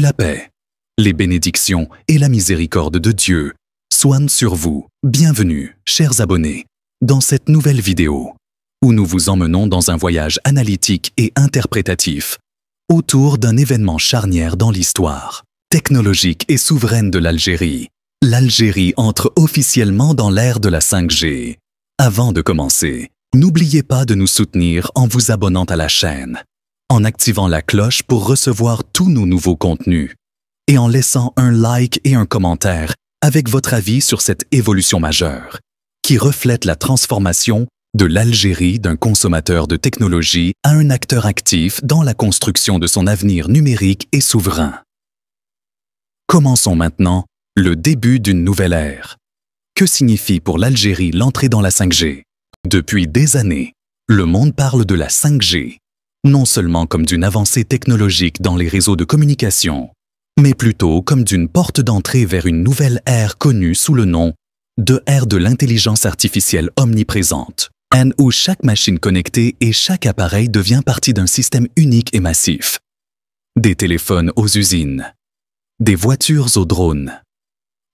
la paix, les bénédictions et la miséricorde de Dieu soignent sur vous. Bienvenue, chers abonnés, dans cette nouvelle vidéo où nous vous emmenons dans un voyage analytique et interprétatif autour d'un événement charnière dans l'histoire, technologique et souveraine de l'Algérie. L'Algérie entre officiellement dans l'ère de la 5G. Avant de commencer, n'oubliez pas de nous soutenir en vous abonnant à la chaîne en activant la cloche pour recevoir tous nos nouveaux contenus et en laissant un like et un commentaire avec votre avis sur cette évolution majeure qui reflète la transformation de l'Algérie d'un consommateur de technologie à un acteur actif dans la construction de son avenir numérique et souverain. Commençons maintenant le début d'une nouvelle ère. Que signifie pour l'Algérie l'entrée dans la 5G Depuis des années, le monde parle de la 5G, non seulement comme d'une avancée technologique dans les réseaux de communication, mais plutôt comme d'une porte d'entrée vers une nouvelle ère connue sous le nom de ère de l'intelligence artificielle omniprésente, où chaque machine connectée et chaque appareil devient partie d'un système unique et massif. Des téléphones aux usines, des voitures aux drones,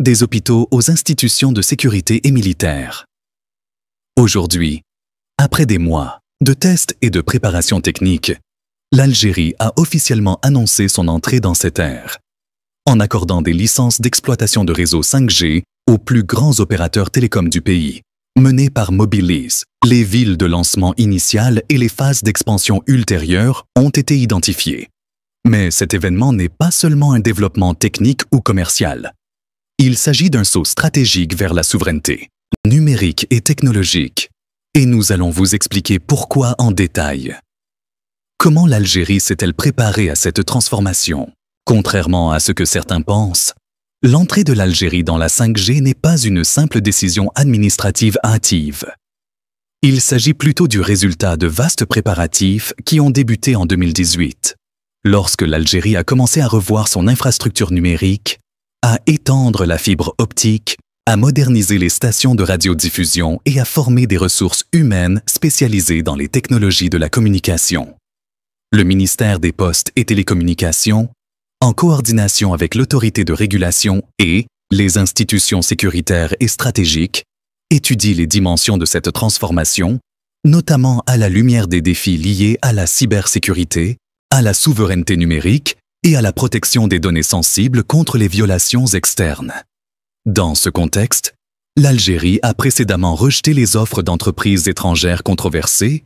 des hôpitaux aux institutions de sécurité et militaires. Aujourd'hui, après des mois, de tests et de préparation technique, l'Algérie a officiellement annoncé son entrée dans cette ère, en accordant des licences d'exploitation de réseaux 5G aux plus grands opérateurs télécoms du pays, menés par Mobilis. Les villes de lancement initial et les phases d'expansion ultérieures ont été identifiées. Mais cet événement n'est pas seulement un développement technique ou commercial. Il s'agit d'un saut stratégique vers la souveraineté, numérique et technologique, et nous allons vous expliquer pourquoi en détail. Comment l'Algérie s'est-elle préparée à cette transformation Contrairement à ce que certains pensent, l'entrée de l'Algérie dans la 5G n'est pas une simple décision administrative hâtive. Il s'agit plutôt du résultat de vastes préparatifs qui ont débuté en 2018, lorsque l'Algérie a commencé à revoir son infrastructure numérique, à étendre la fibre optique à moderniser les stations de radiodiffusion et à former des ressources humaines spécialisées dans les technologies de la communication. Le ministère des Postes et Télécommunications, en coordination avec l'autorité de régulation et les institutions sécuritaires et stratégiques, étudie les dimensions de cette transformation, notamment à la lumière des défis liés à la cybersécurité, à la souveraineté numérique et à la protection des données sensibles contre les violations externes. Dans ce contexte, l'Algérie a précédemment rejeté les offres d'entreprises étrangères controversées,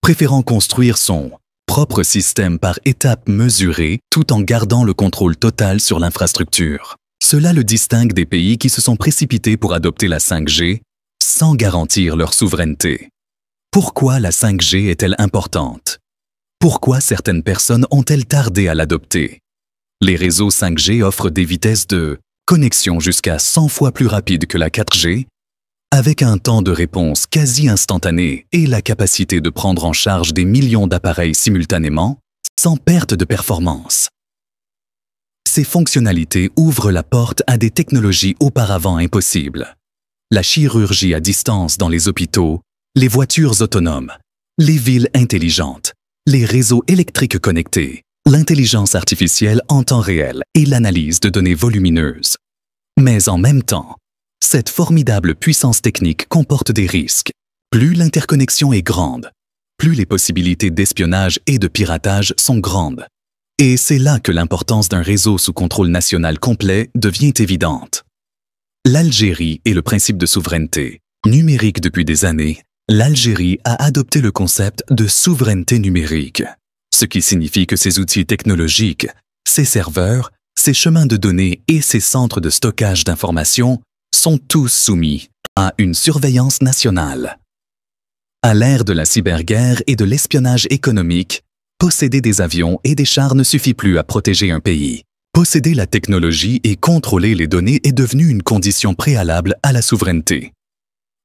préférant construire son propre système par étapes mesurées tout en gardant le contrôle total sur l'infrastructure. Cela le distingue des pays qui se sont précipités pour adopter la 5G sans garantir leur souveraineté. Pourquoi la 5G est-elle importante Pourquoi certaines personnes ont-elles tardé à l'adopter Les réseaux 5G offrent des vitesses de connexion jusqu'à 100 fois plus rapide que la 4G, avec un temps de réponse quasi instantané et la capacité de prendre en charge des millions d'appareils simultanément, sans perte de performance. Ces fonctionnalités ouvrent la porte à des technologies auparavant impossibles. La chirurgie à distance dans les hôpitaux, les voitures autonomes, les villes intelligentes, les réseaux électriques connectés, l'intelligence artificielle en temps réel et l'analyse de données volumineuses. Mais en même temps, cette formidable puissance technique comporte des risques. Plus l'interconnexion est grande, plus les possibilités d'espionnage et de piratage sont grandes. Et c'est là que l'importance d'un réseau sous contrôle national complet devient évidente. L'Algérie est le principe de souveraineté. Numérique depuis des années, l'Algérie a adopté le concept de souveraineté numérique ce qui signifie que ces outils technologiques, ces serveurs, ces chemins de données et ces centres de stockage d'informations sont tous soumis à une surveillance nationale. À l'ère de la cyberguerre et de l'espionnage économique, posséder des avions et des chars ne suffit plus à protéger un pays. Posséder la technologie et contrôler les données est devenu une condition préalable à la souveraineté.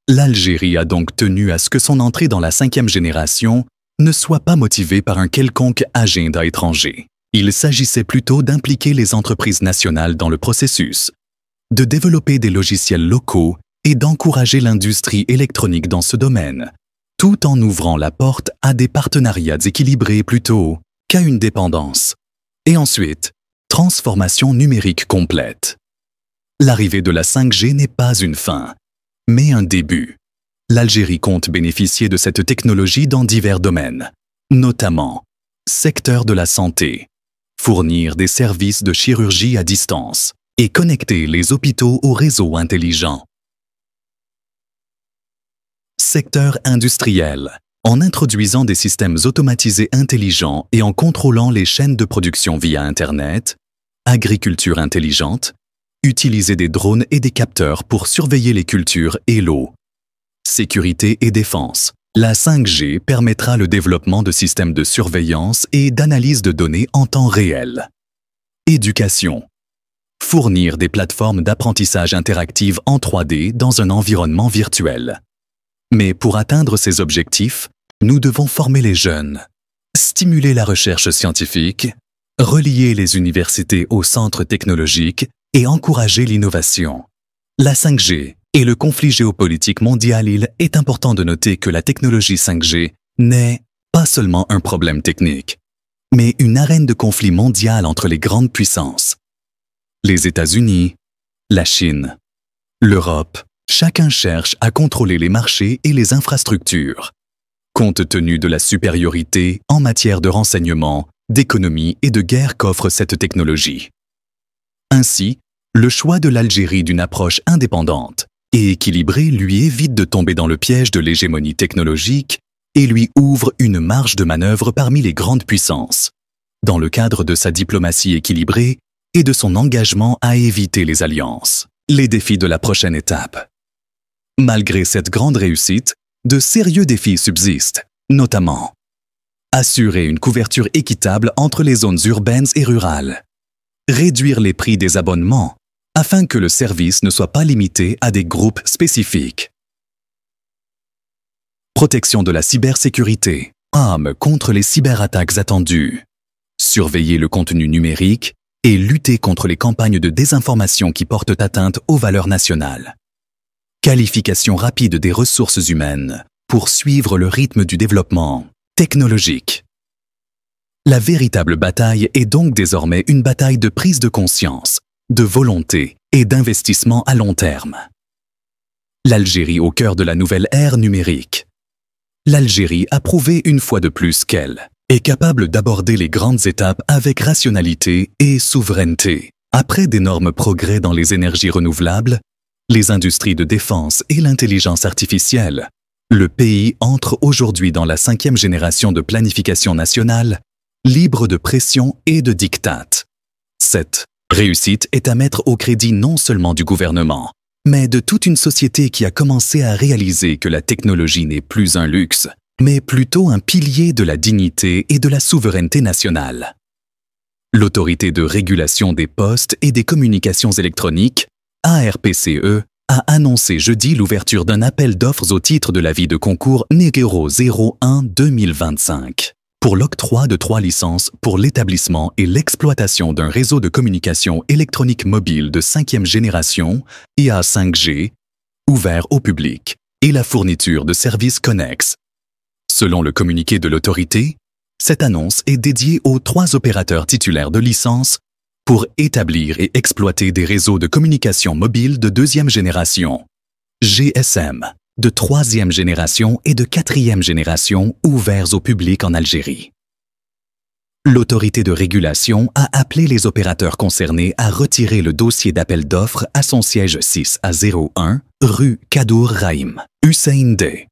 L'Algérie a donc tenu à ce que son entrée dans la cinquième génération ne soit pas motivé par un quelconque agenda étranger. Il s'agissait plutôt d'impliquer les entreprises nationales dans le processus, de développer des logiciels locaux et d'encourager l'industrie électronique dans ce domaine, tout en ouvrant la porte à des partenariats équilibrés plutôt qu'à une dépendance. Et ensuite, transformation numérique complète. L'arrivée de la 5G n'est pas une fin, mais un début l'Algérie compte bénéficier de cette technologie dans divers domaines, notamment secteur de la santé, fournir des services de chirurgie à distance et connecter les hôpitaux au réseau intelligent. Secteur industriel, en introduisant des systèmes automatisés intelligents et en contrôlant les chaînes de production via Internet, agriculture intelligente, utiliser des drones et des capteurs pour surveiller les cultures et l'eau, Sécurité et défense. La 5G permettra le développement de systèmes de surveillance et d'analyse de données en temps réel. Éducation. Fournir des plateformes d'apprentissage interactive en 3D dans un environnement virtuel. Mais pour atteindre ces objectifs, nous devons former les jeunes, stimuler la recherche scientifique, relier les universités aux centres technologiques et encourager l'innovation. La 5G et le conflit géopolitique mondial, il est important de noter que la technologie 5G n'est pas seulement un problème technique, mais une arène de conflit mondial entre les grandes puissances. Les États-Unis, la Chine, l'Europe, chacun cherche à contrôler les marchés et les infrastructures, compte tenu de la supériorité en matière de renseignement, d'économie et de guerre qu'offre cette technologie. Ainsi, le choix de l'Algérie d'une approche indépendante et équilibré lui évite de tomber dans le piège de l'hégémonie technologique et lui ouvre une marge de manœuvre parmi les grandes puissances, dans le cadre de sa diplomatie équilibrée et de son engagement à éviter les alliances. Les défis de la prochaine étape. Malgré cette grande réussite, de sérieux défis subsistent, notamment assurer une couverture équitable entre les zones urbaines et rurales, réduire les prix des abonnements afin que le service ne soit pas limité à des groupes spécifiques. Protection de la cybersécurité. armes contre les cyberattaques attendues. Surveiller le contenu numérique et lutter contre les campagnes de désinformation qui portent atteinte aux valeurs nationales. Qualification rapide des ressources humaines pour suivre le rythme du développement technologique. La véritable bataille est donc désormais une bataille de prise de conscience de volonté et d'investissement à long terme. L'Algérie au cœur de la nouvelle ère numérique. L'Algérie a prouvé une fois de plus qu'elle est capable d'aborder les grandes étapes avec rationalité et souveraineté. Après d'énormes progrès dans les énergies renouvelables, les industries de défense et l'intelligence artificielle, le pays entre aujourd'hui dans la cinquième génération de planification nationale, libre de pression et de dictates. 7. Réussite est à mettre au crédit non seulement du gouvernement, mais de toute une société qui a commencé à réaliser que la technologie n'est plus un luxe, mais plutôt un pilier de la dignité et de la souveraineté nationale. L'autorité de régulation des postes et des communications électroniques, ARPCE, a annoncé jeudi l'ouverture d'un appel d'offres au titre de l'avis de concours Negero 01 2025 pour l'octroi de trois licences pour l'établissement et l'exploitation d'un réseau de communication électronique mobile de cinquième génération, IA 5G, ouvert au public, et la fourniture de services connexes. Selon le communiqué de l'autorité, cette annonce est dédiée aux trois opérateurs titulaires de licences pour établir et exploiter des réseaux de communication mobile de deuxième génération, GSM, de troisième génération et de quatrième génération ouverts au public en Algérie. L'autorité de régulation a appelé les opérateurs concernés à retirer le dossier d'appel d'offres à son siège 6 à 01, rue Kadour Raïm, Hussein Day,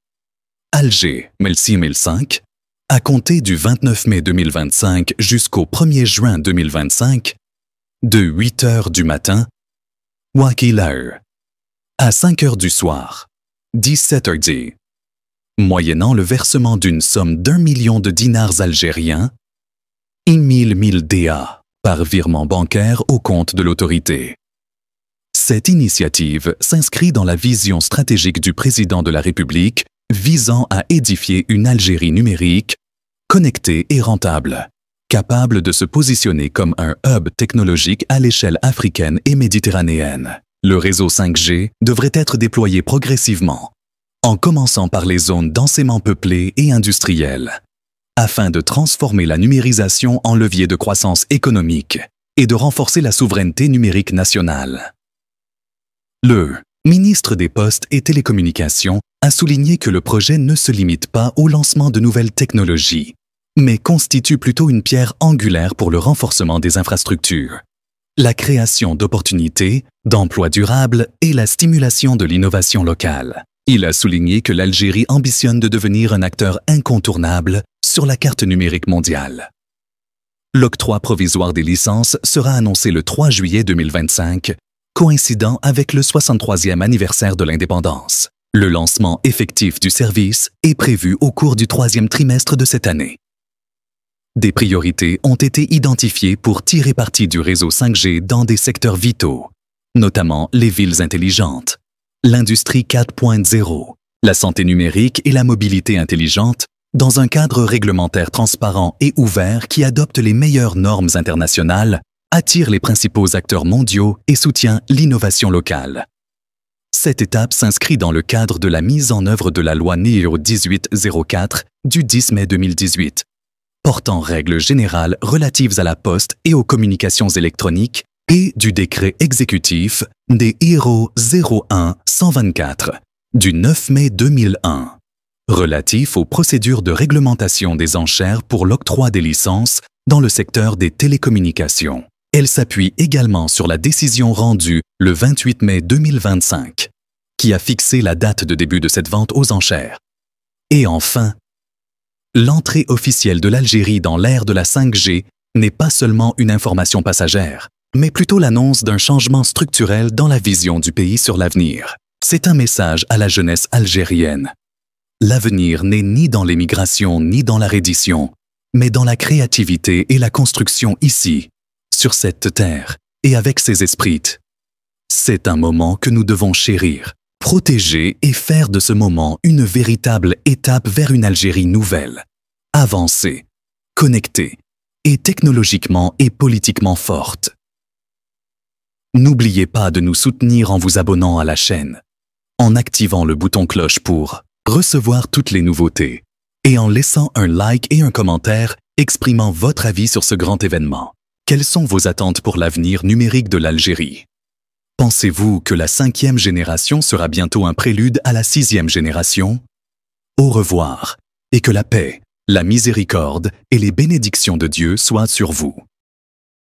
Alger, 1005, à compter du 29 mai 2025 jusqu'au 1er juin 2025, de 8 h du matin, Wakilahe, à 5 h du soir. 17 Saturday, Moyennant le versement d'une somme d'un million de dinars algériens et 000 DA par virement bancaire au compte de l'autorité. Cette initiative s'inscrit dans la vision stratégique du président de la République visant à édifier une Algérie numérique, connectée et rentable, capable de se positionner comme un hub technologique à l'échelle africaine et méditerranéenne. Le réseau 5G devrait être déployé progressivement, en commençant par les zones densément peuplées et industrielles, afin de transformer la numérisation en levier de croissance économique et de renforcer la souveraineté numérique nationale. Le ministre des Postes et Télécommunications a souligné que le projet ne se limite pas au lancement de nouvelles technologies, mais constitue plutôt une pierre angulaire pour le renforcement des infrastructures la création d'opportunités, d'emplois durables et la stimulation de l'innovation locale. Il a souligné que l'Algérie ambitionne de devenir un acteur incontournable sur la carte numérique mondiale. L'octroi provisoire des licences sera annoncé le 3 juillet 2025, coïncidant avec le 63e anniversaire de l'indépendance. Le lancement effectif du service est prévu au cours du troisième trimestre de cette année. Des priorités ont été identifiées pour tirer parti du réseau 5G dans des secteurs vitaux, notamment les villes intelligentes, l'industrie 4.0, la santé numérique et la mobilité intelligente, dans un cadre réglementaire transparent et ouvert qui adopte les meilleures normes internationales, attire les principaux acteurs mondiaux et soutient l'innovation locale. Cette étape s'inscrit dans le cadre de la mise en œuvre de la loi NEO 1804 du 10 mai 2018 portant règles générales relatives à la poste et aux communications électroniques et du décret exécutif des IRO 01-124 du 9 mai 2001 relatif aux procédures de réglementation des enchères pour l'octroi des licences dans le secteur des télécommunications. Elle s'appuie également sur la décision rendue le 28 mai 2025, qui a fixé la date de début de cette vente aux enchères. Et enfin, L'entrée officielle de l'Algérie dans l'ère de la 5G n'est pas seulement une information passagère, mais plutôt l'annonce d'un changement structurel dans la vision du pays sur l'avenir. C'est un message à la jeunesse algérienne. L'avenir n'est ni dans l'émigration ni dans la reddition, mais dans la créativité et la construction ici, sur cette terre et avec ses esprits. C'est un moment que nous devons chérir, protéger et faire de ce moment une véritable étape vers une Algérie nouvelle, avancée, connectée et technologiquement et politiquement forte. N'oubliez pas de nous soutenir en vous abonnant à la chaîne, en activant le bouton cloche pour recevoir toutes les nouveautés et en laissant un like et un commentaire exprimant votre avis sur ce grand événement. Quelles sont vos attentes pour l'avenir numérique de l'Algérie Pensez-vous que la cinquième génération sera bientôt un prélude à la sixième génération Au revoir, et que la paix, la miséricorde et les bénédictions de Dieu soient sur vous.